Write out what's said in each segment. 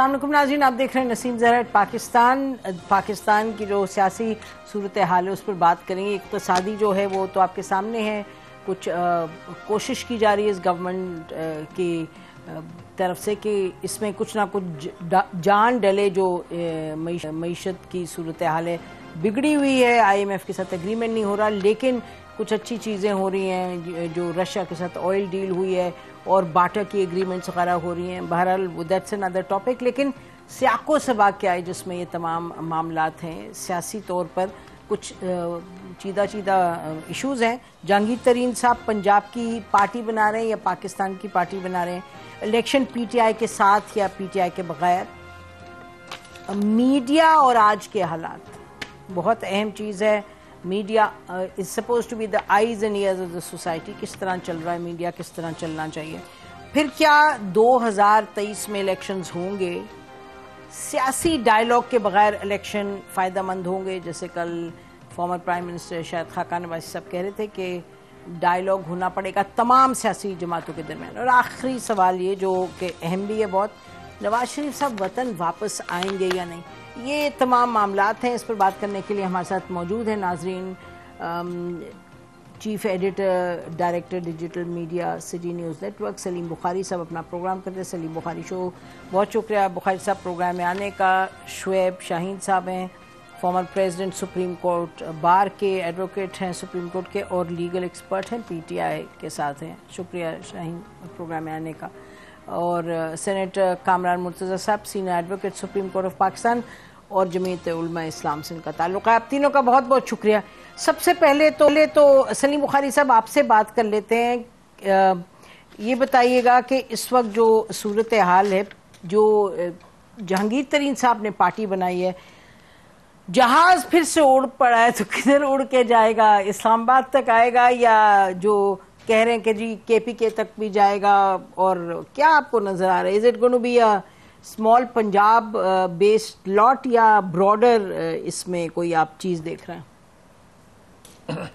असलम नाजीन आप देख रहे हैं नसीम जहरत पाकिस्तान पाकिस्तान की जो सियासी सूरत हाल है उस पर बात करेंगे इकतसादी जो है वो तो आपके सामने है कुछ आ, कोशिश की जा रही है इस गवर्नमेंट की तरफ से कि इसमें कुछ ना कुछ जान डले जो मीशत की सूरत हाल है बिगड़ी हुई है आईएमएफ के साथ एग्रीमेंट नहीं हो रहा लेकिन कुछ अच्छी चीज़ें हो रही हैं जो रशिया के साथ ऑयल डील हुई है और बाटा की एग्रीमेंट्स वगैरह हो रही हैं बहरहाल दैट्स एन अदर टॉपिक लेकिन सियाको सबाक क्या है जिसमें ये तमाम मामला हैं सियासी तौर पर कुछ चीदा चीदा इश्यूज हैं जहांगीर तरीन साहब पंजाब की पार्टी बना रहे हैं या पाकिस्तान की पार्टी बना रहे हैं इलेक्शन पीटीआई के साथ या पीटीआई के बगैर मीडिया और आज के हालात बहुत अहम चीज़ है media is supposed to be the eyes and ears of the society किस तरह चल रहा है मीडिया किस तरह चलना चाहिए फिर क्या 2023 में इलेक्शंस होंगे सियासी डायलॉग के बगैर इलेक्शन फ़ायदा मंद होंगे जैसे कल फॉर्मर प्राइम मिनिस्टर शायद खाका नवाज साहब कह रहे थे कि डायलॉग होना पड़ेगा तमाम सियासी जमातों के दरमियान और आखिरी सवाल ये जो कि अहम भी है बहुत नवाज शरीफ साहब वतन वापस आएंगे या नहीं ये तमाम मामला हैं इस पर बात करने के लिए हमारे साथ मौजूद हैं नाजरीन chief editor director digital media City News Network Saleem Bukhari sahab अपना प्रोग्राम करते हैं सलीम बुखारी शो बहुत शुक्रिया बुखारी साहब प्रोग्राम में आने का शुएब शाहीन साहब हैं former president Supreme Court Bar के एडवोकेट हैं सुप्रीम कोर्ट के और लीगल एक्सपर्ट हैं पीटीआई के साथ हैं शुक्रिया शाहीन प्रोग्राम में आने का और senator Kamran Murtaza sahab senior advocate Supreme Court of Pakistan और जमीत उलमा इस्लाम से उनका ताल्लुक है आप तीनों का बहुत बहुत शुक्रिया सबसे पहले तो ले तो सलीम बुखारी साहब आपसे बात कर लेते हैं ये बताइएगा कि इस वक्त जो सूरत हाल है जो जहांगीर तरीन साहब ने पार्टी बनाई है जहाज फिर से उड़ पड़ा है तो किधर उड़ के जाएगा इस्लामाबाद तक आएगा या जो कह रहे हैं कि जी केपीके तक भी जाएगा और क्या आपको नजर आ रहा है is it gonna be a small Punjab based lot या ब्रॉडर uh, इसमें कोई आप चीज देख रहे हैं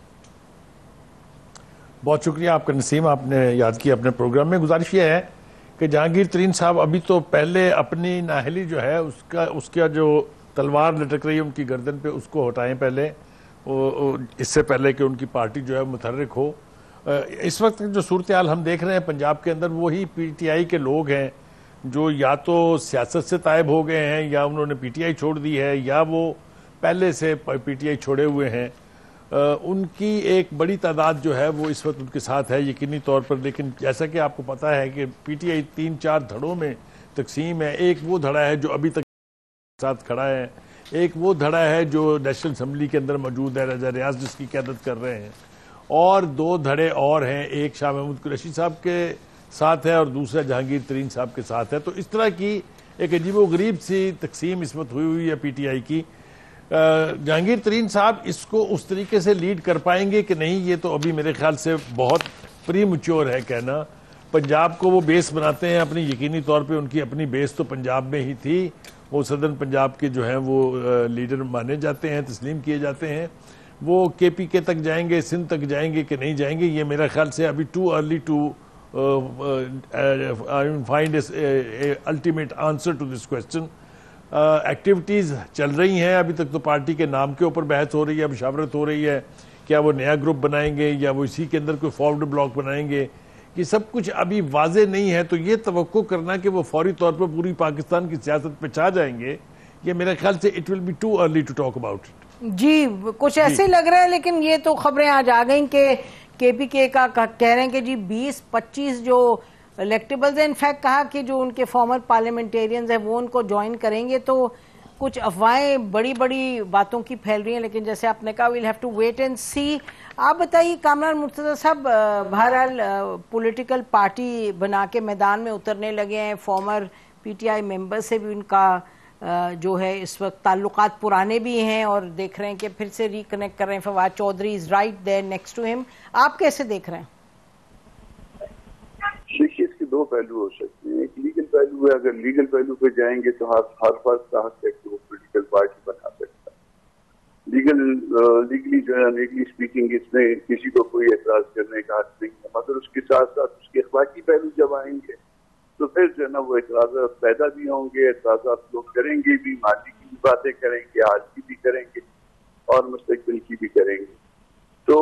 बहुत शुक्रिया आपका नसीम आपने याद किया अपने प्रोग्राम में गुजारिश यह है कि जहांगीर तरीन साहब अभी तो पहले अपनी नाहली जो है उसका उसका जो तलवार लटक रही है उनकी गर्दन पे उसको हटाएं पहले इससे पहले कि उनकी पार्टी जो है मुतहरक हो इस वक्त जो सूरत हाल हम देख रहे हैं पंजाब के अंदर वही पीटीआई के लोग हैं जो या तो सियासत से तायब हो गए हैं या उन्होंने पीटीआई छोड़ दी है या वो पहले से पीटीआई छोड़े हुए हैं उनकी एक बड़ी तादाद जो है वो इस वक्त उनके साथ है यकीनी तौर पर लेकिन जैसा कि आपको पता है कि पीटीआई तीन चार धड़ों में तकसीम है एक वो धड़ा है जो अभी तक साथ खड़ा है एक वो धड़ा है जो नेशनल असम्बली के अंदर मौजूद है राजा रियाज जिसकी क्यादत कर रहे हैं और दो धड़े और हैं एक शाह महमूद कुरैशी साहब के साथ है और दूसरा जहांगीर तरीन साहब के साथ है तो इस तरह की एक गरीब सी तकसीम इसमत हुई हुई है पीटीआई की जहांगीर तरीन साहब इसको उस तरीके से लीड कर पाएंगे कि नहीं ये तो अभी मेरे ख्याल से बहुत प्रीमच्योर है कहना पंजाब को वो बेस बनाते हैं अपनी यकीनी तौर पे उनकी अपनी बेस तो पंजाब में ही थी वो सदन पंजाब के जो हैं वो लीडर माने जाते हैं तस्लीम किए जाते हैं वो के पी के तक जाएंगे सिंध तक जाएंगे कि नहीं जाएंगे ये मेरे ख्याल से अभी too early to find ultimate answer to this question activities चल रही हैं अभी तक तो पार्टी के नाम के ऊपर बहस हो रही है मशावरत हो रही है क्या वो नया ग्रुप बनाएंगे या वो इसी के अंदर कोई फॉर्म्ड ब्लॉक बनाएंगे ये सब कुछ अभी वाजे नहीं है तो ये तो करना कि वो फौरी तौर पर पूरी पाकिस्तान की सियासत पे छा जाएंगे ये मेरे ख्याल से it will be too early to talk about it जी कुछ ऐसे लग रहा है लेकिन ये तो खबरें आज आ गई कि केपीके का कह रहे हैं कि जी 20-25 जो इलेक्टेबल्स हैं इनफैक्ट कहा कि जो उनके फॉर्मर पार्लियामेंटेरियंस हैं वो उनको ज्वाइन करेंगे तो कुछ अफवाहें बड़ी बड़ी बातों की फैल रही हैं लेकिन जैसे आपने कहा we'll have to wait and see आप बताइए कामरान मुर्तजा साहब बहरहाल पोलिटिकल पार्टी बना के मैदान में उतरने लगे हैं फॉर्मर आई मेम्बर से भी उनका जो है इस वक्त ताल्लुकात पुराने भी हैं और देख रहे हैं कि फिर से रिकनेक्ट कर रहे हैं Fawad Chaudhry is right there next to him आप कैसे देख रहे हैं देखिए इसके दो पहलू हो सकते हैं एक लीगल पहलू है अगर लीगल पहलू पे जाएंगे तो हर हर फर्ज का हक है कि वो पोलिटिकल पार्टी बना सकता है लीगल लीगली जो है लीगली स्पीकिंग इसमें किसी को कोई एतराज करने का हक नहीं है मगर उसके साथ साथ उसके अखलाकी पहलू जब आएंगे तो फिर जो है ना वो एतराजा पैदा भी होंगे एतराजा लोग करेंगे भी माजी की भी बातें करेंगे आज की भी करेंगे और मुस्तबिल की भी करेंगे तो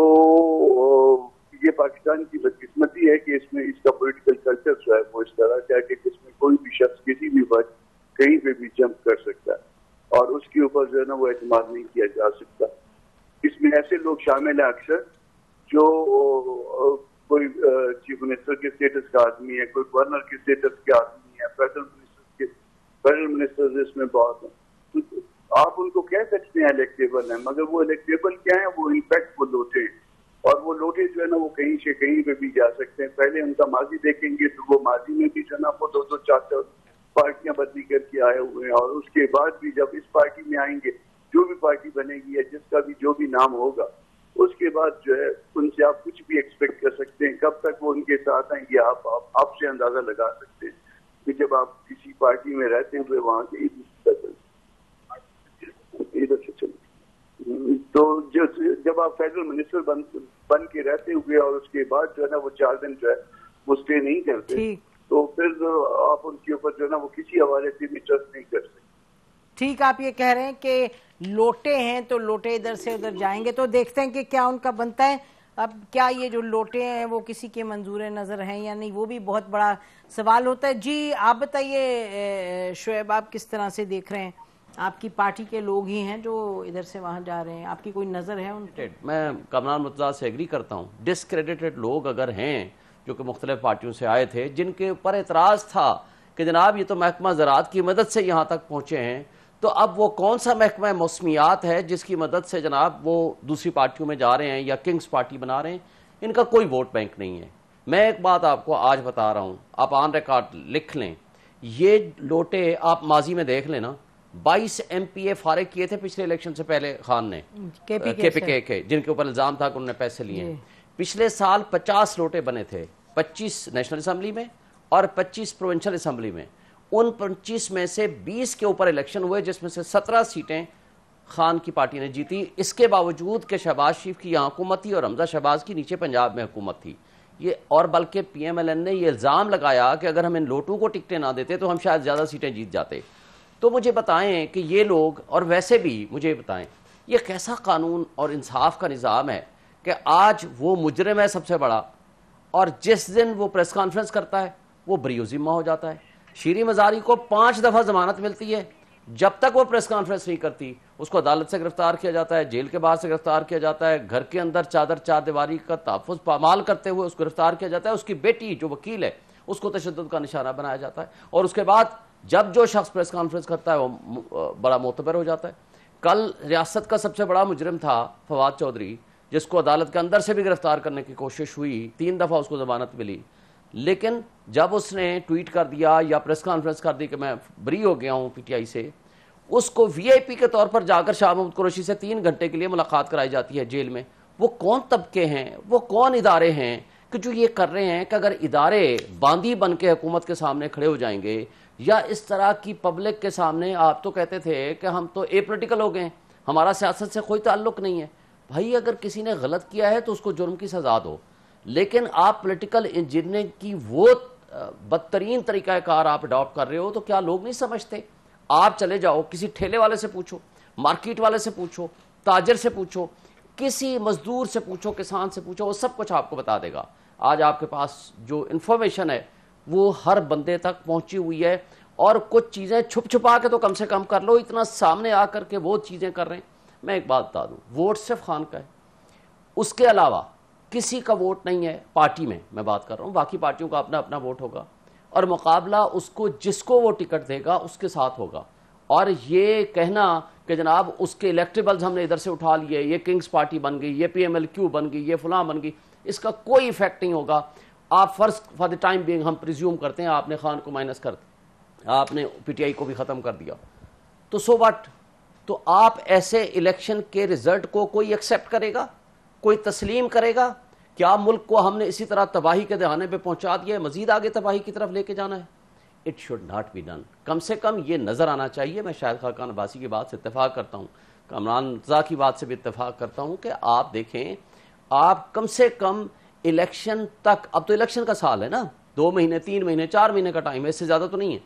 ये पाकिस्तान की बदकिस्मती है कि इसमें इसका पोलिटिकल कल्चर जो है वो इस तरह का है कि इसमें कोई भी शख्स किसी भी वक्त कहीं पर भी जंप कर सकता है और उसके ऊपर जो है ना वो एतमाद नहीं किया जा सकता इसमें ऐसे लोग शामिल हैं अक्सर जो कोई चीफ मिनिस्टर के स्टेटस का आदमी है कोई गवर्नर के स्टेटस के आदमी है फेडरल मिनिस्टर के फेडरल मिनिस्टर्स इसमें बहुत हैं तो, तो आप उनको कह सकते हैं इलेक्टेबल है मगर वो इलेक्टेबल क्या है वो इनफैक्ट वो लोटे और वो लोटे जो है ना वो कहीं से कहीं पे भी जा सकते हैं पहले उनका माजी देखेंगे तो वो माजी में भी जो है ना वो दो दो चार चार पार्टियां बदली करके आए हुए हैं और उसके बाद भी जब इस पार्टी में आएंगे जो भी पार्टी बनेगी या जिसका भी जो भी नाम होगा उसके बाद जो है उनसे आप कुछ भी एक्सपेक्ट कर सकते हैं कब तक वो उनके साथ हैं ये आप आपसे आप अंदाजा लगा सकते हैं कि जब आप किसी पार्टी में रहते हुए वहां के इधर से चले तो जो जब आप फेडरल मिनिस्टर बन बन के रहते हुए और उसके बाद जो है ना वो चार दिन जो है वो स्टे नहीं करते तो फिर तो आप उनके ऊपर जो है ना वो किसी हवाले से भी ट्रस्ट नहीं कर सकते ठीक आप ये कह रहे हैं कि लोटे हैं तो लोटे इधर से उधर जाएंगे तो देखते हैं कि क्या उनका बनता है अब क्या ये जो लोटे हैं वो किसी के मंजूर नज़र हैं या नहीं वो भी बहुत बड़ा सवाल होता है जी आप बताइए शुएब आप किस तरह से देख रहे हैं आपकी पार्टी के लोग ही हैं जो इधर से वहाँ जा रहे हैं आपकी कोई नज़र है उन मैं कमरान मुतजा से एग्री करता हूँ डिसक्रेडिटेड लोग अगर हैं जो कि मुख्तलिफ पार्टियों से आए थे जिनके ऊपर एतराज़ था कि जनाब ये तो महकमा ज़रात की मदद से यहाँ तक पहुँचे हैं तो अब वो कौन सा महकमा मौसमियात है जिसकी मदद से जनाब वो दूसरी पार्टियों में जा रहे हैं या किंग्स पार्टी बना रहे हैं इनका कोई वोट बैंक नहीं है मैं एक बात आपको आज बता रहा हूँ आप ऑन रिकॉर्ड लिख लें ये लोटे आप माजी में देख लेना 22 एमपीए फारिग किए थे पिछले इलेक्शन से पहले खान ने केपीके के, के, के, के जिनके ऊपर इल्जाम था कि उन्होंने पैसे लिए पिछले साल 50 लोटे बने थे 25 नेशनल असम्बली में और 25 प्रोविंशियल असम्बली में उन पच्चीस में से बीस के ऊपर इलेक्शन हुए जिसमें से सत्रह सीटें खान की पार्टी ने जीती इसके बावजूद के शहबाज शरीफ की यहाँ हुकूमत थी और रमज़ा शहबाज की नीचे पंजाब में हुकूमत थी ये और बल्कि पी एम एल एन ने यह इल्ज़ाम लगाया कि अगर हम इन लोटू को टिकटें ना देते तो हम शायद ज़्यादा सीटें जीत जाते तो मुझे बताएं कि ये लोग और वैसे भी मुझे बताएं ये कैसा कानून और इंसाफ का निज़ाम है कि आज वो मुजरम है सबसे बड़ा और जिस दिन वो प्रेस कॉन्फ्रेंस करता है वो बरीजिमा हो जाता है शीरी मजारी को पांच दफा जमानत मिलती है जब तक वो प्रेस कॉन्फ्रेंस नहीं करती उसको अदालत से गिरफ्तार किया जाता है जेल के बाहर से गिरफ्तार किया जाता है घर के अंदर चादर चार दीवार का तहफ़ पामाल करते हुए उसको गिरफ्तार किया जाता है उसकी बेटी जो वकील है उसको तशद का निशाना बनाया जाता है और उसके बाद जब जो शख्स प्रेस कॉन्फ्रेंस करता है वो बड़ा मोतबर हो जाता है कल रियासत का सबसे बड़ा मुजरम था फवाद चौधरी जिसको अदालत के अंदर से भी गिरफ्तार करने की कोशिश हुई तीन दफ़ा उसको जमानत मिली लेकिन जब उसने ट्वीट कर दिया या प्रेस कॉन्फ्रेंस कर दी कि मैं ब्री हो गया हूं पीटीआई से उसको वीआईपी के तौर पर जाकर शाह महमूद कुरैशी से तीन घंटे के लिए मुलाकात कराई जाती है जेल में वो कौन तबके हैं वो कौन इदारे हैं कि जो ये कर रहे हैं कि अगर इदारे बांदी बन के हुकूमत के सामने खड़े हो जाएंगे या इस तरह की पब्लिक के सामने आप तो कहते थे कि हम तो ए पोलिटिकल हो गए हमारा सियासत से कोई ताल्लुक नहीं है भाई अगर किसी ने गलत किया है तो उसको जुर्म की सजा दो लेकिन आप पॉलिटिकल इंजीनियरिंग की वो बदतरीन तरीक़ाकार आप अडॉप्ट कर रहे हो तो क्या लोग नहीं समझते आप चले जाओ किसी ठेले वाले से पूछो मार्केट वाले से पूछो ताजर से पूछो किसी मजदूर से पूछो किसान से पूछो वो सब कुछ आपको बता देगा आज आपके पास जो इन्फॉर्मेशन है वो हर बंदे तक पहुंची हुई है और कुछ चीज़ें छुप छुपा के तो कम से कम कर लो इतना सामने आ करके वो चीज़ें कर रहे हैं मैं एक बात बता दूँ वोट सिर्फ खान का है उसके अलावा किसी का वोट नहीं है पार्टी में मैं बात कर रहा हूँ बाकी पार्टियों का अपना अपना वोट होगा और मुकाबला उसको जिसको वो टिकट देगा उसके साथ होगा और ये कहना कि जनाब उसके इलेक्टेबल्स हमने इधर से उठा लिए ये किंग्स पार्टी बन गई ये पीएमएलक्यू बन गई ये फलां बन गई इसका कोई इफेक्ट नहीं होगा आप first for the time being हम प्रिज्यूम करते हैं आपने खान को माइनस कर आपने पीटीआई को भी ख़त्म कर दिया तो सो वट तो आप ऐसे इलेक्शन के रिजल्ट को कोई एक्सेप्ट करेगा कोई तस्लीम करेगा क्या मुल्क को हमने इसी तरह तबाही के दहाने पर पहुंचा दिया है मजीद आगे तबाही की तरफ लेके जाना है it should not be done कम से कम ये नज़र आना चाहिए मैं शायद खाकान अब्बासी की बात से इतफाक़ करता हूँ कमरान रजा की बात से भी इतफाक़ करता हूँ कि आप देखें आप कम से कम इलेक्शन तक अब तो इलेक्शन का साल है ना दो महीने तीन महीने चार महीने का टाइम है इससे ज़्यादा तो नहीं है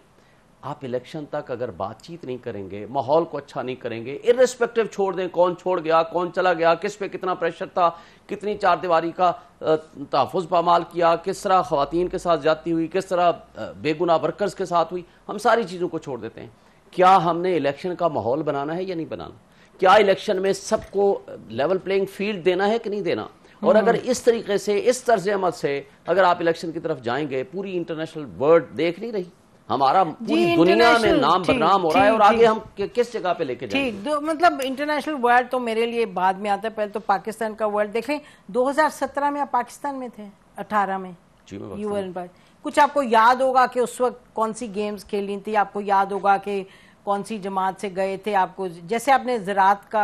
आप इलेक्शन तक अगर बातचीत नहीं करेंगे माहौल को अच्छा नहीं करेंगे इरेस्पेक्टिव छोड़ दें कौन छोड़ गया कौन चला गया किस पे कितना प्रेशर था कितनी चार दीवारी का तहफ़ पामाल किया किस तरह खुवान के साथ जाती हुई किस तरह बेगुनाह वर्कर्स के साथ हुई हम सारी चीज़ों को छोड़ देते हैं क्या हमने इलेक्शन का माहौल बनाना है या नहीं बनाना क्या इलेक्शन में सबको लेवल प्लेइंग फील्ड देना है कि नहीं देना और अगर हम्म। इस तरीके से इस तर्ज अमल से अगर आप इलेक्शन की तरफ जाएंगे पूरी इंटरनेशनल वर्ल्ड देख नहीं रही हमारा पूरी दुनिया में नाम बदनाम हो रहा है और आगे हम किस जगह पे लेके ठीक मतलब इंटरनेशनल वर्ल्ड तो मेरे लिए बाद में आता है पहले तो पाकिस्तान का वर्ल्ड देख लें 2017 में आप पाकिस्तान में थे 18 में यू पर कुछ आपको याद होगा कि उस वक्त कौन सी गेम्स खेली थी आपको याद होगा कि कौन सी जमात से गए थे आपको जैसे आपने ज़रात का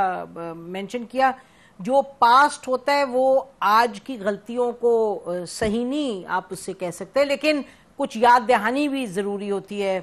मेंशन किया जो पास्ट होता है वो आज की गलतियों को सही नहीं आप उससे कह सकते हैं लेकिन कुछ याद दहानी भी ज़रूरी होती है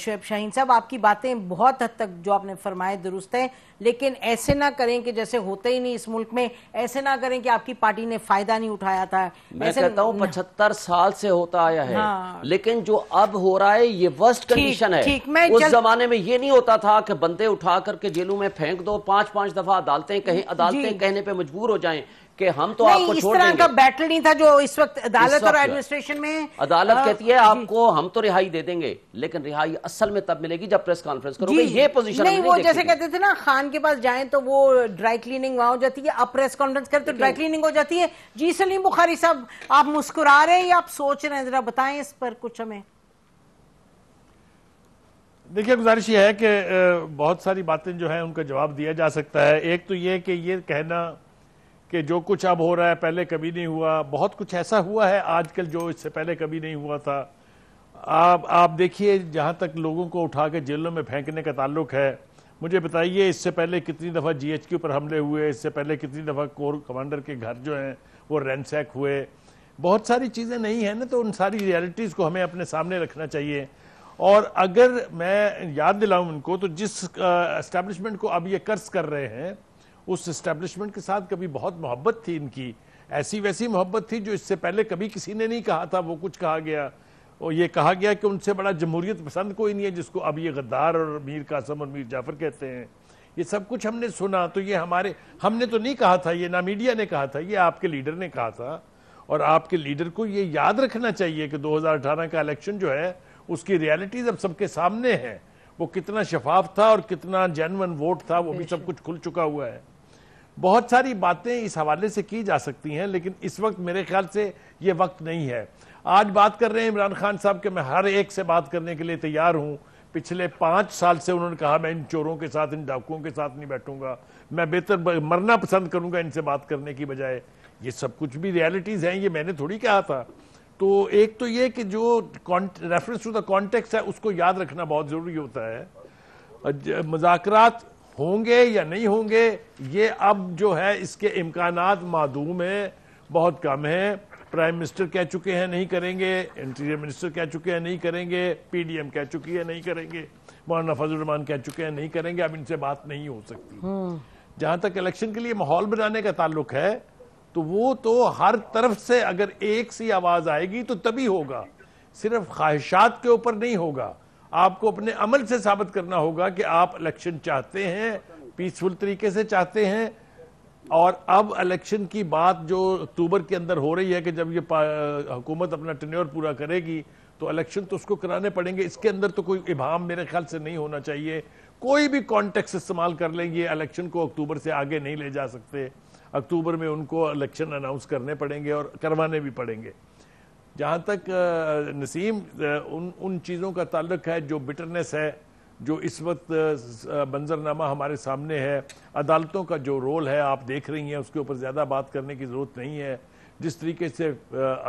शुएब शाहीन साहब आपकी बातें बहुत हद तक जो आपने फरमाए दुरुस्त हैं लेकिन ऐसे ना करें कि जैसे होते ही नहीं इस मुल्क में ऐसे ना करें कि आपकी पार्टी ने फायदा नहीं उठाया था मैं कहता हूँ पचहत्तर साल से होता आया है हाँ। लेकिन जो अब हो रहा है ये वर्स्ट कंडीशन है ठीक मैं उस जल... जमाने में ये नहीं होता था कि बंदे उठा करके जेलों में फेंक दो पांच पांच दफा अदालतें कहें अदालतें कहने पर मजबूर हो जाए कि हम तो आपको इस तरह का बैटल नहीं था जो इस वक्त अदालत और एडमिनिस्ट्रेशन में अदालत कहती है आपको हम तो रिहाई दे देंगे लेकिन रिहाई असल में तब मिलेगी जब प्रेस कॉन्फ्रेंस करोगे ये पोजीशन नहीं, नहीं वो जैसे कहते थे ना खान के पास जाए तो वो ड्राई क्लीनिंग वहां हो जाती है अब प्रेस कॉन्फ्रेंस करें तो ड्राई क्लीनिंग हो जाती है जी सलीम बुखारी साहब आप मुस्कुरा रहे हैं या आप सोच रहे हैं जरा बताए इस पर कुछ हमें देखिए गुजारिश यह है कि बहुत सारी बातें जो है उनका जवाब दिया जा सकता है एक तो ये कि ये कहना कि जो कुछ अब हो रहा है पहले कभी नहीं हुआ बहुत कुछ ऐसा हुआ है आजकल जो इससे पहले कभी नहीं हुआ था आप आप देखिए जहां तक लोगों को उठा के जेलों में फेंकने का ताल्लुक है मुझे बताइए इससे पहले कितनी दफ़ा जीएचक्यू पर हमले हुए इससे पहले कितनी दफ़ा कोर कमांडर के घर जो हैं वो रैनसैक हुए बहुत सारी चीज़ें नहीं हैं ना तो उन सारी रियलिटीज़ को हमें अपने सामने रखना चाहिए और अगर मैं याद दिलाऊं उनको तो जिस एस्टेब्लिशमेंट को अब ये कर्ज कर रहे हैं उस इस्टेब्लिशमेंट के साथ कभी बहुत मोहब्बत थी इनकी ऐसी वैसी मोहब्बत थी जो इससे पहले कभी किसी ने नहीं कहा था वो कुछ कहा गया और ये कहा गया कि उनसे बड़ा जमहूरियत पसंद कोई नहीं है जिसको अब ये गद्दार और मीर कासम और मीर जाफर कहते हैं ये सब कुछ हमने सुना तो ये हमारे हमने तो नहीं कहा था ये ना मीडिया ने कहा था ये आपके लीडर ने कहा था और आपके लीडर को ये याद रखना चाहिए कि 2018 का इलेक्शन जो है उसकी रियलिटीज अब सबके सामने है वो कितना शफाफ था और कितना जेनवन वोट था वो भी सब कुछ खुल चुका हुआ है बहुत सारी बातें इस हवाले से की जा सकती हैं लेकिन इस वक्त मेरे ख्याल से ये वक्त नहीं है आज बात कर रहे हैं इमरान खान साहब के मैं हर एक से बात करने के लिए तैयार हूँ पिछले पाँच साल से उन्होंने कहा मैं इन चोरों के साथ इन डाकुओं के साथ नहीं बैठूंगा मैं बेहतर मरना पसंद करूंगा इनसे बात करने की बजाय ये सब कुछ भी रियलिटीज़ हैं ये मैंने थोड़ी कहा था तो एक तो ये कि जो रेफरेंस टू द कॉन्टेक्स्ट है उसको याद रखना बहुत ज़रूरी होता है मजाकरात होंगे या नहीं होंगे ये अब जो है इसके इम्कान मादूम है बहुत कम है प्राइम मिनिस्टर कह चुके हैं नहीं करेंगे इंटीरियर मिनिस्टर कह चुके हैं नहीं करेंगे पीडीएम कह चुकी है नहीं करेंगे मौलाना रमान कह चुके हैं नहीं करेंगे अब इनसे बात नहीं हो सकती हम्म। जहां तक इलेक्शन के लिए माहौल बनाने का ताल्लुक है तो वो तो हर तरफ से अगर एक सी आवाज आएगी तो तभी होगा सिर्फ ख्वाहिशात के ऊपर नहीं होगा आपको अपने अमल से साबित करना होगा कि आप इलेक्शन चाहते हैं पीसफुल तरीके से चाहते हैं और अब इलेक्शन की बात जो अक्टूबर के अंदर हो रही है कि जब ये हुकूमत अपना टेन्योर पूरा करेगी तो इलेक्शन तो उसको कराने पड़ेंगे इसके अंदर तो कोई इभाम मेरे ख्याल से नहीं होना चाहिए कोई भी कॉन्टेक्ट इस्तेमाल कर लेंगे इलेक्शन को अक्टूबर से आगे नहीं ले जा सकते अक्टूबर में उनको इलेक्शन अनाउंस करने पड़ेंगे और करवाने भी पड़ेंगे जहाँ तक नसीम उन उन चीज़ों का ताल्लुक है जो बिटरनेस है जो इस वक्त मंजरनामा हमारे सामने है अदालतों का जो रोल है आप देख रही हैं उसके ऊपर ज़्यादा बात करने की ज़रूरत नहीं है जिस तरीके से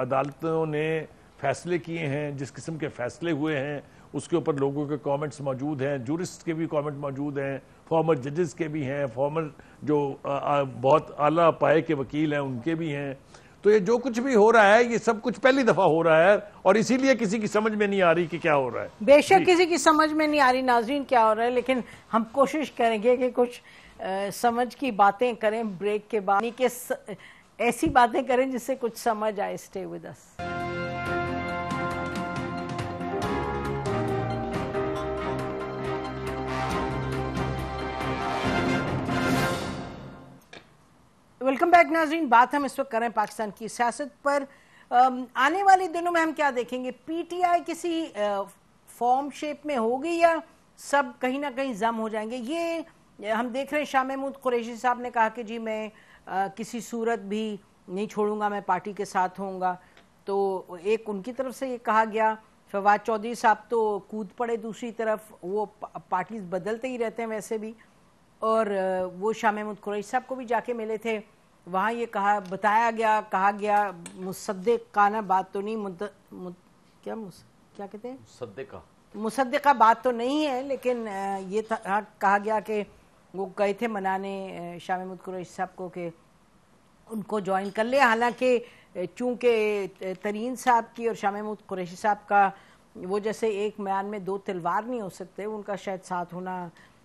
अदालतों ने फैसले किए हैं जिस किस्म के फैसले हुए हैं उसके ऊपर लोगों के कमेंट्स मौजूद हैं जूरिस्ट के भी कमेंट मौजूद हैं फॉर्मर जजेस के भी हैं फॉर्मर जो आ, आ, बहुत आला पाए के वकील हैं उनके भी हैं तो ये जो कुछ भी हो रहा है ये सब कुछ पहली दफा हो रहा है और इसीलिए किसी की समझ में नहीं आ रही कि क्या हो रहा है बेशक किसी की समझ में नहीं आ रही नाजरीन क्या हो रहा है लेकिन हम कोशिश करेंगे कि कुछ आ, समझ की बातें करें ब्रेक के बाद ऐसी बातें करें जिससे कुछ समझ आए stay with us welcome back नाजरीन बात हम इस वक्त कर रहे हैं पाकिस्तान की सियासत पर आने वाले दिनों में हम क्या देखेंगे पीटीआई किसी फॉर्म शेप में होगी या सब कहीं ना कहीं जम हो जाएंगे ये हम देख रहे हैं शाह महमूद कुरैशी साहब ने कहा कि जी मैं किसी सूरत भी नहीं छोड़ूंगा मैं पार्टी के साथ होऊंगा तो एक उनकी तरफ से ये कहा गया फवाद चौधरी साहब तो कूद पड़े दूसरी तरफ वो पार्टी बदलते ही रहते हैं वैसे भी और वो शाह महमूद कुरैश साहब को भी जाके मिले थे वहाँ ये कहा बताया गया कहा गया मुसदाना बात तो नहीं मुद, मुद, क्या मुस, क्या कहते हैं मुसदा मुसदा बात तो नहीं है लेकिन ये था, हाँ, कहा गया कि वो गए थे मनाने शाह महमूद कुरैश साहब को कि उनको ज्वाइन कर ले हालांकि चूंकि तरीन साहब की और शाह महमूद कुरैशी साहब का वो जैसे एक म्यान में दो तलवार नहीं हो सकते उनका शायद साथ होना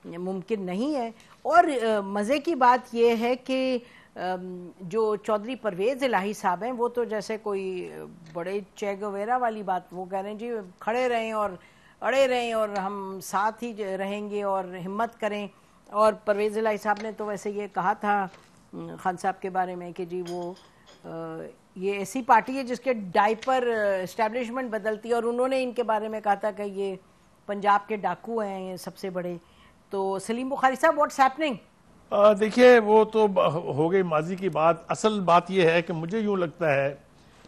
मुमकिन नहीं है और मज़े की बात यह है कि जो चौधरी परवेज इलाही साहब हैं वो तो जैसे कोई बड़े चेग वगैरह वाली बात वो कह रहे हैं जी खड़े रहें और अड़े रहें और हम साथ ही रहेंगे और हिम्मत करें और परवेज इलाही साहब ने तो वैसे ये कहा था खान साहब के बारे में कि जी वो ये ऐसी पार्टी है जिसके डाइपर इस्टेब्लिशमेंट बदलती है और उन्होंने इनके बारे में कहा था कि ये पंजाब के डाकू हैं ये सबसे बड़े तो सलीम बुखारी साहब व्हाट्स हैपनिंग देखिए वो तो हो गई माजी की बात असल बात यह है कि मुझे यूं लगता है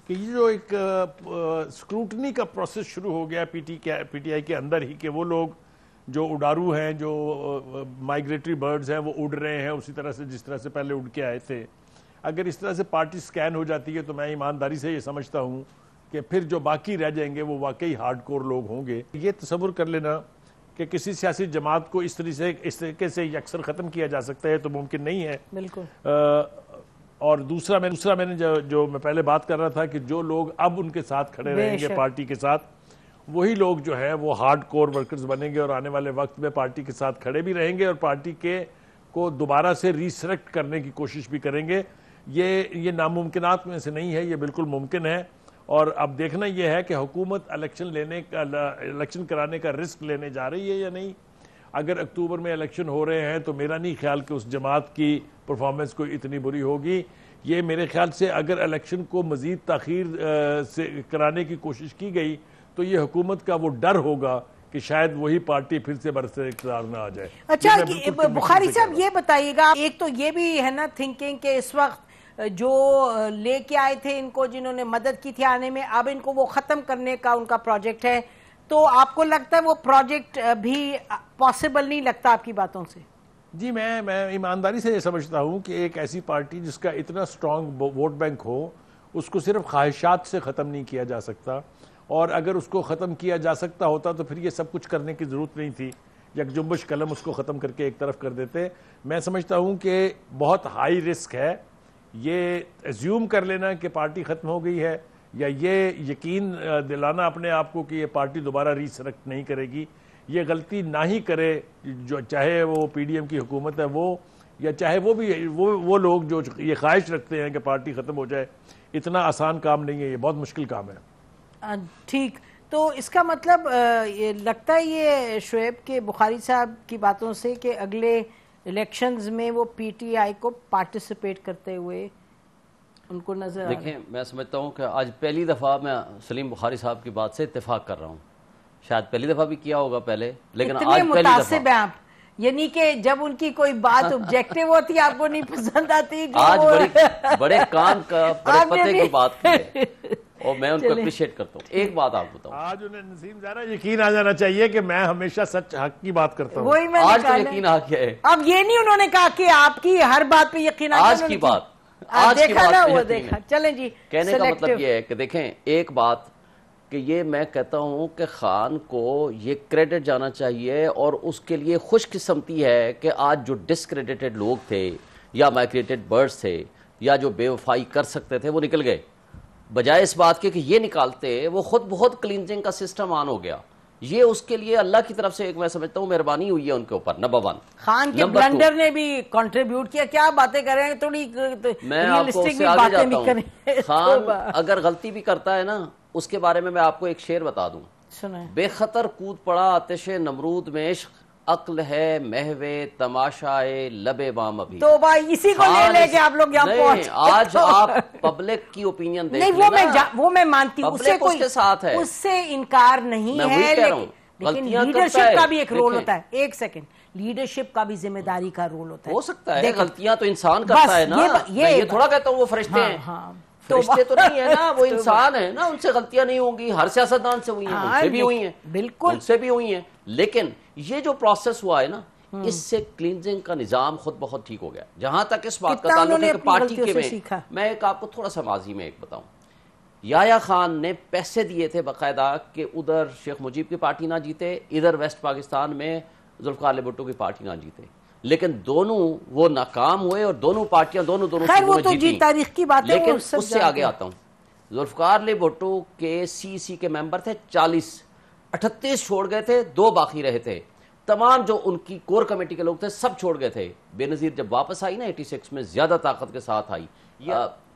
कि ये जो एक स्क्रूटनी का प्रोसेस शुरू हो गया पीटी के पीटीआई के अंदर ही कि वो लोग जो उडारू हैं जो माइग्रेटरी बर्ड्स हैं वो उड़ रहे हैं उसी तरह से जिस तरह से पहले उड़ के आए थे अगर इस तरह से पार्टी स्कैन हो जाती है तो मैं ईमानदारी से ये समझता हूँ कि फिर जो बाकी रह जाएंगे वो वाकई हार्डकोर लोग होंगे ये तस्वुर कर लेना कि किसी सियासी जमात को इस तरीके से इस तरीके से अक्सर ख़त्म किया जा सकता है तो मुमकिन नहीं है आ, और दूसरा मैं दूसरा मैंने जो, जो मैं पहले बात कर रहा था कि जो लोग अब उनके साथ खड़े रहेंगे पार्टी के साथ वही लोग जो है वो हार्ड कोर वर्कर्स बनेंगे और आने वाले वक्त में पार्टी के साथ खड़े भी रहेंगे और पार्टी के को दोबारा से रिसलेक्ट करने की कोशिश भी करेंगे ये ये नामुमकिन में से नहीं है ये बिल्कुल मुमकिन है और अब देखना यह है कि हुकूमत इलेक्शन लेने का इलेक्शन कराने का रिस्क लेने जा रही है या नहीं अगर अक्टूबर में इलेक्शन हो रहे हैं तो मेरा नहीं ख्याल कि उस जमात की परफॉर्मेंस को इतनी बुरी होगी ये मेरे ख्याल से अगर इलेक्शन को मजीद तखीर से कराने की कोशिश की गई तो ये हुकूमत का वो डर होगा कि शायद वही पार्टी फिर से बरसे इकदार न आ जाए अच्छा बुखारी साहब ये बताइएगा एक तो ये भी है ना थिंकिंग के इस वक्त जो लेके आए थे इनको जिन्होंने मदद की थी आने में अब इनको वो खत्म करने का उनका प्रोजेक्ट है तो आपको लगता है वो प्रोजेक्ट भी पॉसिबल नहीं लगता आपकी बातों से जी मैं मैं ईमानदारी से ये समझता हूँ कि एक ऐसी पार्टी जिसका इतना स्ट्रांग वोट बैंक हो उसको सिर्फ ख्वाहिशात से ख़त्म नहीं किया जा सकता और अगर उसको ख़त्म किया जा सकता होता तो फिर ये सब कुछ करने की ज़रूरत नहीं थी यकजुम्बश कलम उसको ख़त्म करके एक तरफ कर देते मैं समझता हूँ कि बहुत हाई रिस्क है ये एज्यूम कर लेना कि पार्टी खत्म हो गई है या ये यकीन दिलाना अपने आप को कि ये पार्टी दोबारा रीसलेक्ट नहीं करेगी ये गलती ना ही करे जो चाहे वो पीडीएम की हुकूमत है वो या चाहे वो भी वो वो लोग जो ये ख्वाहिश रखते हैं कि पार्टी ख़त्म हो जाए इतना आसान काम नहीं है ये बहुत मुश्किल काम है ठीक तो इसका मतलब ये लगता है ये शुएब के बुखारी साहब की बातों से कि अगले इलेक्शंस में वो पीटीआई को पार्टिसिपेट करते हुए उनको नजर देखें मैं समझता हूँ कि आज पहली दफ़ा मैं सलीम बुखारी साहब की बात से इतफाक कर रहा हूँ शायद पहली दफ़ा भी किया होगा पहले लेकिन आज पहली दफा आप यानी कि जब उनकी कोई बात ऑब्जेक्टिव होती आपको नहीं पसंद आती आज बड़े बड़े काम का बड़े पते की बात की और मैं उनको अप्रिशिएट करता हूँ एक बात आप बताओ आज उन्हें नसीम जरा यकीन आ जाना चाहिए कि मैं हमेशा सच हक की बात करता हूँ आज तो यकीन आ गया है अब ये नहीं उन्होंने कहा कि आपकी हर बात पे यकीन आज की बात आज की बात वो देखा चले जी कहने का मतलब ये है कि देखें एक बात कि ये मैं कहता हूँ कि खान को ये क्रेडिट जाना चाहिए और उसके लिए खुशकिस्मती है कि आज जो डिसक्रेडिटेड लोग थे या माइग्रेटेड बर्ड्स थे या जो बेवफाई कर सकते थे वो निकल गए बजाय इस बात के कि ये निकालते वो खुद बहुत क्लिनजिंग का सिस्टम ऑन हो गया ये उसके लिए अल्लाह की तरफ से एक मैं समझता हूँ मेहरबानी हुई है उनके ऊपर नंबर वन खान के ब्लंडर ने भी कंट्रीब्यूट किया क्या बातें कर रहे हैं थोड़ी तो मैं आपको भी आगे जाता हूँ खान अगर गलती भी करता है ना उसके बारे में मैं आपको एक शेर बता दू बेखतर कूद पड़ा आतिश नमरूद में इश्क अक्ल है महवे तमाशाए लबे बाम अभी तो भाई इसी को ले लेके आप लोग यहाँ पहुंच आज तो। आप पब्लिक की ओपिनियन देख नहीं वो मैं वो मैं मानती हूँ उससे कोई साथ है उससे इनकार नहीं है लेकिन लीडरशिप का भी एक रोल होता है एक सेकंड लीडरशिप का भी जिम्मेदारी का रोल होता है हो सकता है गलतियां तो इंसान करता है ना ये, ये थोड़ा कहता हूँ वो फरिश्ते हाँ, हैं हाँ। तो रिश्ते तो नहीं है ना वो तो इंसान है ना उनसे गलतियां नहीं होंगी हर सियासतदान से हुई हैं हाँ, उनसे भी हुई हैं बिल्कुल उनसे भी हुई हैं लेकिन ये जो प्रोसेस हुआ है ना हम्म। इससे क्लींजिंग का निजाम खुद बहुत ठीक हो गया जहां तक इस बात का ताल्लुक है पार्टी के में मैं एक आपको थोड़ा सा माजी में एक बताऊं याया खान ने पैसे दिए थे बाकायदा कि उधर शेख मुजीब की पार्टी ना जीते इधर वेस्ट पाकिस्तान में जुल्फार अली भुट्टो की पार्टी ना जीते लेकिन दोनों वो नाकाम हुए और दोनों पार्टियां दोनों दोनों वो तो जी तारीख की बात है लेकिन उससे आगे आता हूँ जुल्फकार अली भुट्टो के सी सी के मेंबर थे चालीस अठतीस छोड़ गए थे दो बाकी रहे थे तमाम जो उनकी कोर कमेटी के लोग थे सब छोड़ गए थे बेनजीर जब वापस आई ना एटी सिक्स में ज्यादा ताकत के साथ आई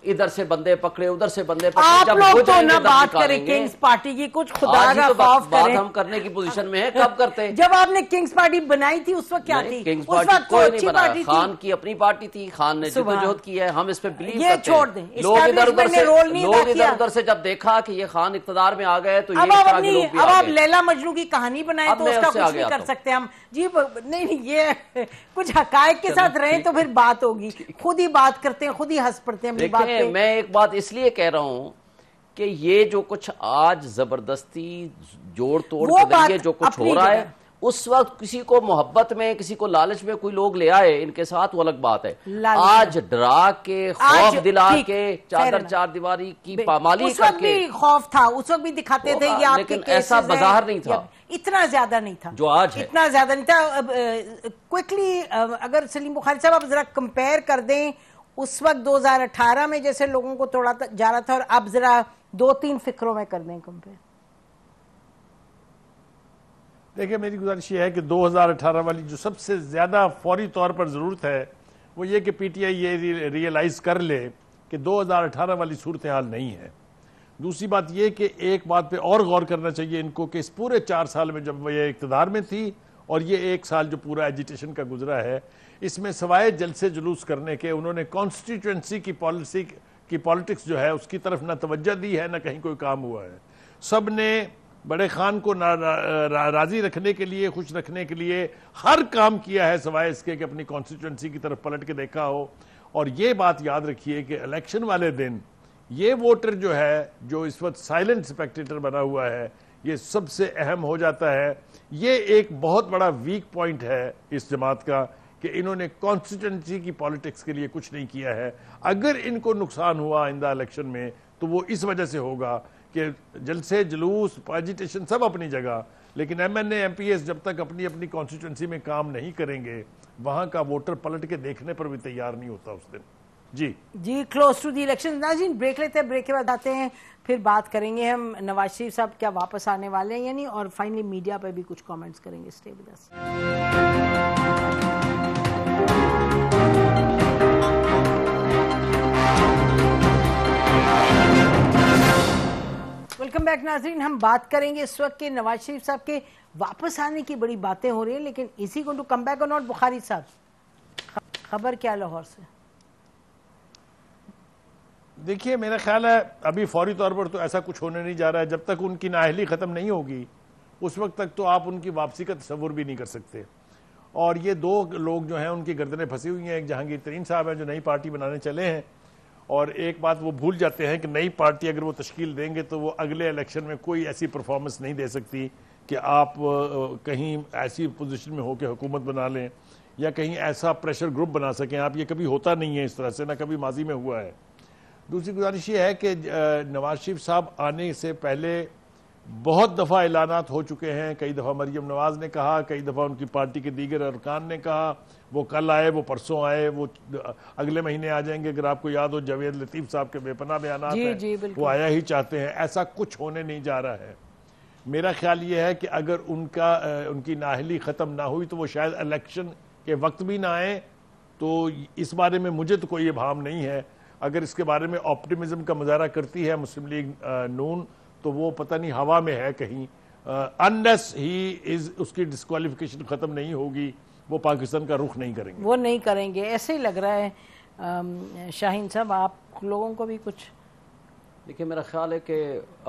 इधर से बंदे पकड़े उधर से बंदे पकड़े आप लोग तो ना बात करें किंग्स पार्टी की कुछ खुदा का तो बात, बात हम करने की पोजीशन में है कब करते हैं जब आपने किंग्स पार्टी बनाई थी उस वक्त क्या थी किंग्स पार्टी तो कोई नहीं बनाया खान की अपनी पार्टी थी खान ने जदोजहद की है हम इस पे बिलीव ये छोड़ दें लोग इधर उधर से लोग इधर उधर से जब देखा कि ये खान इकतदार में आ गए तो ये अब आप लैला मजनू की कहानी बनाए तो उसका कुछ नहीं कर सकते हम जी नहीं ये कुछ हकायक के साथ रहे तो फिर बात होगी खुद ही बात करते हैं खुद ही हंस पड़ते हैं बात नहीं मैं एक बात इसलिए कह रहा हूँ कि ये जो कुछ आज जबरदस्ती जोड़ तोड़ के जो कुछ हो रहा है उस वक्त किसी को मोहब्बत में किसी को लालच में कोई लोग ले आए इनके साथ वो अलग बात है आज डरा के खौफ दिला के चादर चार दीवारी की पामाली करके खौफ था उस वक्त भी दिखाते थे ये लेकिन ऐसा बाजार नहीं था इतना ज्यादा नहीं था जो आज है। इतना ज्यादा नहीं था क्विकली अगर सलीम बुखारी साहब आप जरा कंपेयर कर दें उस वक्त 2018 में जैसे लोगों को तोड़ा जा रहा था और अब जरा दो तीन फिक्रों में कर दें कंपेयर देखिए मेरी गुजारिश यह है कि 2018 वाली जो सबसे ज़्यादा फौरी तौर पर ज़रूरत है वो ये कि पीटीआई ये रियलाइज कर ले कि 2018 वाली सूरत हाल नहीं है दूसरी बात यह कि एक बात पे और गौर करना चाहिए इनको कि इस पूरे चार साल में जब वह इकतदार में थी और ये एक साल जो पूरा एजिटेशन का गुजरा है इसमें सवाए जलसे जुलूस करने के उन्होंने कॉन्स्टिट्यूंसी की पॉलिसी की पॉलिटिक्स जो है उसकी तरफ ना तवज्जो दी है ना कहीं कोई काम हुआ है सब ने बड़े खान को ना, रा, रा, राजी रखने के लिए खुश रखने के लिए हर काम किया है सवाए इसके कि अपनी कॉन्स्टिट्यूंसी की तरफ पलट के देखा हो और ये बात याद रखिए कि इलेक्शन वाले दिन ये वोटर जो है जो इस वक्त साइलेंट स्पेक्टेटर बना हुआ है ये सबसे अहम हो जाता है ये एक बहुत बड़ा वीक पॉइंट है इस जमात का कि इन्होंने कॉन्स्टिटेंसी की पॉलिटिक्स के लिए कुछ नहीं किया है अगर इनको नुकसान हुआ आइंदा इलेक्शन में तो वो इस वजह से होगा कि जलसे जुलूस एजिटेशन सब अपनी जगह लेकिन एम एन जब तक अपनी अपनी कॉन्स्टिट्यूंसी में काम नहीं करेंगे वहाँ का वोटर पलट के देखने पर भी तैयार नहीं होता उस दिन जी जी क्लोज टू दी इलेक्शन जी ब्रेक लेते हैं ब्रेक के बाद आते हैं फिर बात करेंगे हम नवाज शरीफ साहब क्या वापस आने वाले हैं या नहीं और फाइनली मीडिया पर भी कुछ कॉमेंट्स करेंगे stay with us welcome back नाजरीन हम बात करेंगे इस वक्त के नवाज शरीफ साहब के वापस आने की बड़ी बातें हो रही है लेकिन इसी को टू कम बैक और नॉट बुखारी साहब खबर क्या लाहौर से देखिए मेरा ख्याल है अभी फौरी तौर पर तो ऐसा कुछ होने नहीं जा रहा है जब तक उनकी नाहली ख़त्म नहीं होगी उस वक्त तक तो आप उनकी वापसी का तस्वुर भी नहीं कर सकते और ये दो लोग जो हैं उनकी गर्दनें फंसी हुई हैं एक जहांगीर तरीन साहब हैं जो नई पार्टी बनाने चले हैं और एक बात वो भूल जाते हैं कि नई पार्टी अगर वो तश्कील देंगे तो वो अगले इलेक्शन में कोई ऐसी परफॉर्मेंस नहीं दे सकती कि आप कहीं ऐसी पोजीशन में होकर हुकूमत बना लें या कहीं ऐसा प्रेशर ग्रुप बना सकें आप ये कभी होता नहीं है इस तरह से ना कभी माजी में हुआ है दूसरी गुजारिश ये है कि नवाज शरीफ साहब आने से पहले बहुत दफ़ा ऐलान हो चुके हैं कई दफ़ा मरियम नवाज ने कहा कई दफ़ा उनकी पार्टी के दीगर अरकान ने कहा वो कल आए वो परसों आए वो अगले महीने आ जाएंगे अगर आपको याद हो जावेद लतीफ़ साहब के बेपना बयान वो आया ही चाहते हैं ऐसा कुछ होने नहीं जा रहा है मेरा ख्याल ये है कि अगर उनका उनकी नाहली ख़त्म ना हुई तो वो शायद इलेक्शन के वक्त भी ना आए तो इस बारे में मुझे तो कोई भाव नहीं है अगर इसके बारे में ऑप्टिमिज्म का मुजहरा करती है मुस्लिम लीग नून तो वो पता नहीं हवा में है कहीं अनलेस ही इज उसकी डिस्कालिफिकेशन ख़त्म नहीं होगी वो पाकिस्तान का रुख नहीं करेंगे वो नहीं करेंगे ऐसे ही लग रहा है शाहीन साहब आप लोगों को भी कुछ देखिए मेरा ख्याल है कि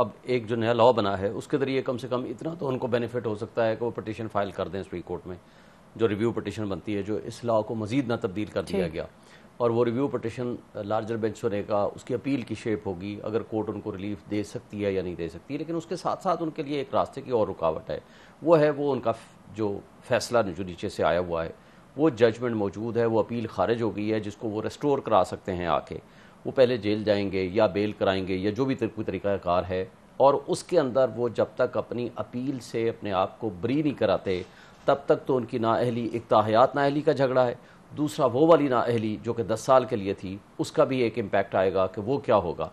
अब एक जो नया लॉ बना है उसके ज़रिए कम से कम इतना तो उनको बेनिफिट हो सकता है कि वो पटिशन फाइल कर दें सुप्रीम कोर्ट में जो रिव्यू पटिशन बनती है जो इस लॉ को मजीद ना तब्दील कर दिया गया और वो रिव्यू पटिशन लार्जर बेंच होने का उसकी अपील की शेप होगी अगर कोर्ट उनको रिलीफ दे सकती है या नहीं दे सकती लेकिन उसके साथ साथ उनके लिए एक रास्ते की और रुकावट है वो है वो उनका जो फैसला जो नीचे से आया हुआ है वो जजमेंट मौजूद है वो अपील खारिज हो गई है जिसको वो रेस्टोर करा सकते हैं आके वो पहले जेल जाएंगे या बेल कराएंगे या जो भी कोई तरीक़ाकार है और उसके अंदर वो जब तक अपनी अपील से अपने आप को ब्री नहीं कराते तब तक तो उनकी नाअहली एक नाअहली का झगड़ा है दूसरा वो वाली ना अहली जो कि दस साल के लिए थी उसका भी एक इम्पैक्ट आएगा कि वो क्या होगा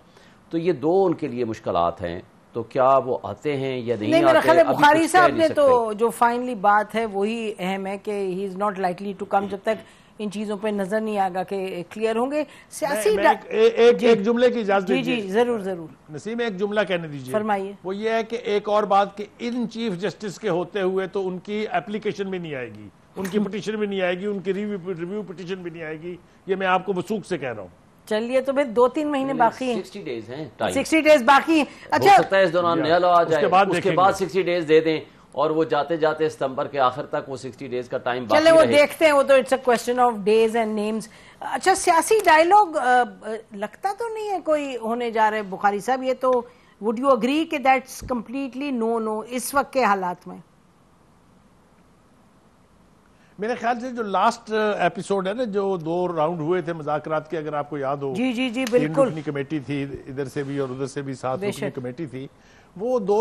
तो ये दो उनके लिए मुश्किल हैं तो क्या वो आते हैं या नहीं, नहीं मेरा ख्याल बुखारी साहब ने तो जो फाइनली बात है वही अहम है कि he is not likely to come जब तक इन चीज़ों पे नज़र नहीं आएगा कि क्लियर होंगे सियासी एक, एक, एक जुमले की इजाज़त जी जी ज़रूर ज़रूर नसीम एक जुमला कहने दीजिए फरमाइए वो ये है कि एक और बात कि इन चीफ जस्टिस के होते हुए तो उनकी एप्लीकेशन भी नहीं आएगी उनकी पिटिशन भी नहीं आएगी उनकी रिव्यू रिव्यू पिटिशन भी नहीं आएगी ये मैं आपको वसूख से कह रहा हूँ चलिए तो भाई दो तीन महीने बाकी सिक्सटी डेज हैं सिक्सटी डेज बाकी अच्छा हो सकता है इस दौरान नया लॉ आ जाए उसके बाद उसके बाद सिक्सटी डेज दे दें और वो जाते जाते सितंबर के आखिर तक वो सिक्सटी डेज का टाइम चले वो देखते हैं वो तो it's a question of days and names अच्छा सियासी डायलॉग लगता तो नहीं है कोई होने जा रहे बुखारी साहब ये तो वुड यू अग्री कि दैट्स कंप्लीटली नो नो इस वक्त के हालात में मेरे ख्याल से जो लास्ट एपिसोड uh, है ना जो दो राउंड हुए थे मुजाकरात के अगर आपको याद हो जी जी जी बिल्कुल कमेटी थी इधर से भी और उधर से भी साथ कमेटी थी वो दो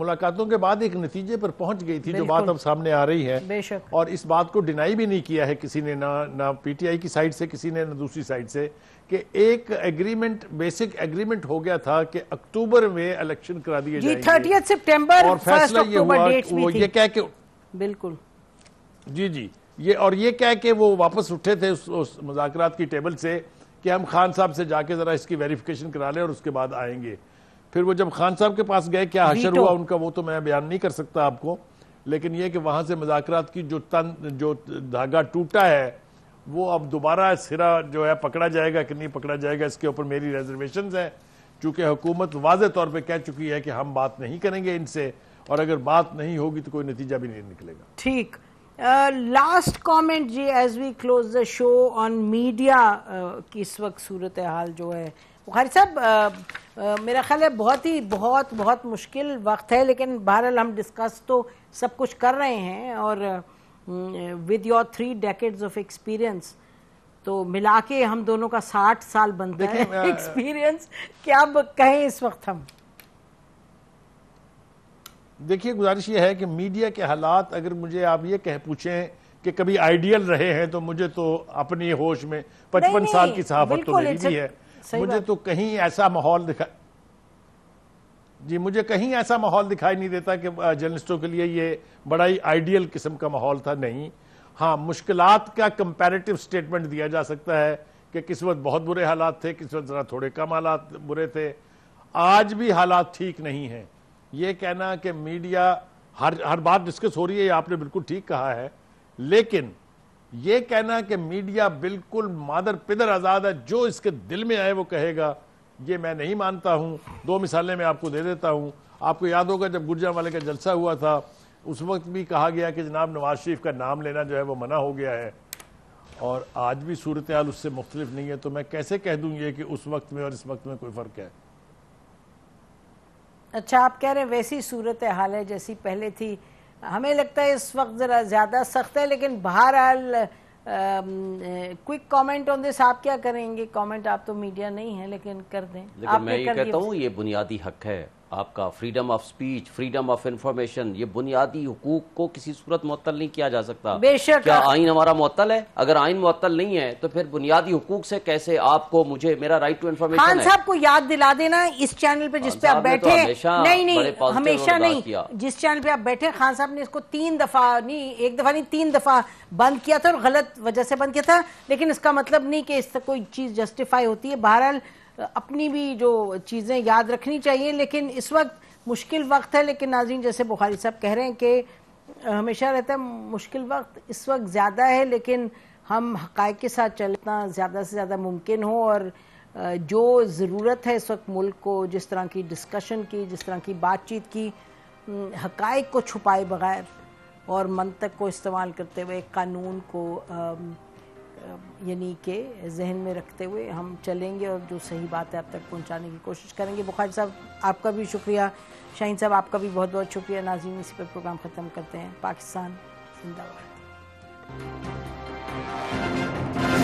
मुलाकातों के बाद एक नतीजे पर पहुंच गई थी जो बात अब सामने आ रही है और इस बात को डिनाई भी नहीं किया है किसी ने ना ना पीटीआई की साइड से किसी ने ना दूसरी साइड से कि एक एग्रीमेंट बेसिक एग्रीमेंट हो गया था कि अक्टूबर में इलेक्शन करा दिए थर्टी सितंबर और फैसला ये हुआ वो ये कह के बिल्कुल जी जी ये और ये कह के वो वापस उठे थे उस, उस मुजाकरात की टेबल से कि हम खान साहब से जाके जरा इसकी वेरिफिकेशन करा लें और उसके बाद आएंगे फिर वो जब खान साहब के पास गए क्या हशर हुआ उनका वो तो मैं बयान नहीं कर सकता आपको लेकिन ये कि वहां से मुजाकरात की जो तन जो धागा टूटा है वो अब दोबारा सिरा जो है पकड़ा जाएगा कि नहीं पकड़ा जाएगा इसके ऊपर मेरी रिजर्वेशन है चूंकि हुकूमत वाज तौर पर कह चुकी है कि हम बात नहीं करेंगे इनसे और अगर बात नहीं होगी तो कोई नतीजा भी नहीं निकलेगा ठीक लास्ट uh, कमेंट जी as we close the show on media की इस वक्त सूरत हाल जो है बुखारी साहब uh, uh, मेरा ख्याल है बहुत ही बहुत बहुत मुश्किल वक्त है लेकिन बहरहाल हम डिस्कस तो सब कुछ कर रहे हैं और with your three decades of experience तो मिला के हम दोनों का साठ साल बनते हैं एक्सपीरियंस क्या कहें इस वक्त हम देखिए गुजारिश ये है कि मीडिया के हालात अगर मुझे आप ये कह पूछें कि कभी आइडियल रहे हैं तो मुझे तो अपनी होश में पचपन साल की सहाफत तो मेरी भी है मुझे तो कहीं ऐसा माहौल दिखा जी मुझे कहीं ऐसा माहौल दिखाई नहीं देता कि जर्नलिस्टों के लिए ये बड़ा ही आइडियल किस्म का माहौल था नहीं हाँ मुश्किल का कंपेरेटिव स्टेटमेंट दिया जा सकता है कि किस वक्त बहुत बुरे हालात थे किस वक्त जरा थोड़े कम हालात बुरे थे आज भी हालात ठीक नहीं हैं ये कहना कि मीडिया हर हर बात डिस्कस हो रही है आपने बिल्कुल ठीक कहा है लेकिन ये कहना कि मीडिया बिल्कुल मादर पिदर आज़ाद है जो इसके दिल में आए वो कहेगा ये मैं नहीं मानता हूं दो मिसालें मैं आपको दे देता हूं आपको याद होगा जब गुर्जर वाले का जलसा हुआ था उस वक्त भी कहा गया कि जनाब नवाज शरीफ का नाम लेना जो है वो मना हो गया है और आज भी सूरत हाल उससे मुख्तलिफ नहीं है तो मैं कैसे कह दूँ ये कि उस वक्त में और इस वक्त में कोई फ़र्क है अच्छा आप कह रहे हैं वैसी सूरत हाल है जैसी पहले थी हमें लगता है इस वक्त ज़रा ज़्यादा सख्त है लेकिन बहरहाल क्विक कमेंट ऑन दिस आप क्या करेंगे कमेंट आप तो मीडिया नहीं है लेकिन कर दें लेकिन मैं ये कहता हूँ ये बुनियादी हक है आपका freedom of speech freedom of information ये बुनियादी हकूक को किसी सूरत मुअत्तल नहीं किया जा सकता बेशक क्या आइन हमारा मुअत्तल है अगर आइन मुअत्तल नहीं है तो फिर बुनियादी हकूक से कैसे आपको मुझे मेरा राइट टू इन्फॉर्मेशन खान साहब को याद दिला देना इस चैनल पे जिस पे आप तो बैठे तो नहीं नहीं हमेशा नहीं जिस चैनल पे आप बैठे खान साहब ने इसको तीन दफा नहीं एक दफा नहीं तीन दफा बंद किया था और गलत वजह से बंद किया था लेकिन इसका मतलब नहीं कि इससे कोई चीज जस्टिफाई होती है बहरहाल अपनी भी जो चीज़ें याद रखनी चाहिए लेकिन इस वक्त मुश्किल वक्त है लेकिन नाजीन जैसे बुखारी साहब कह रहे हैं कि हमेशा रहता है मुश्किल वक्त इस वक्त ज़्यादा है लेकिन हम हक़ के साथ चलना ज़्यादा से ज़्यादा मुमकिन हो और जो ज़रूरत है इस वक्त मुल्क को जिस तरह की डिस्कशन की जिस तरह की बातचीत की हक़ को छुपाए बगैर और मंतक को इस्तेमाल करते हुए कानून को यानी के जहन में रखते हुए हम चलेंगे और जो सही बात है आप तक पहुंचाने की कोशिश करेंगे बुखारी साहब आपका भी शुक्रिया शाहिन साहब आपका भी बहुत बहुत शुक्रिया नाजीन इसी पर प्रोग्राम ख़त्म करते हैं पाकिस्तान जिंदाबाद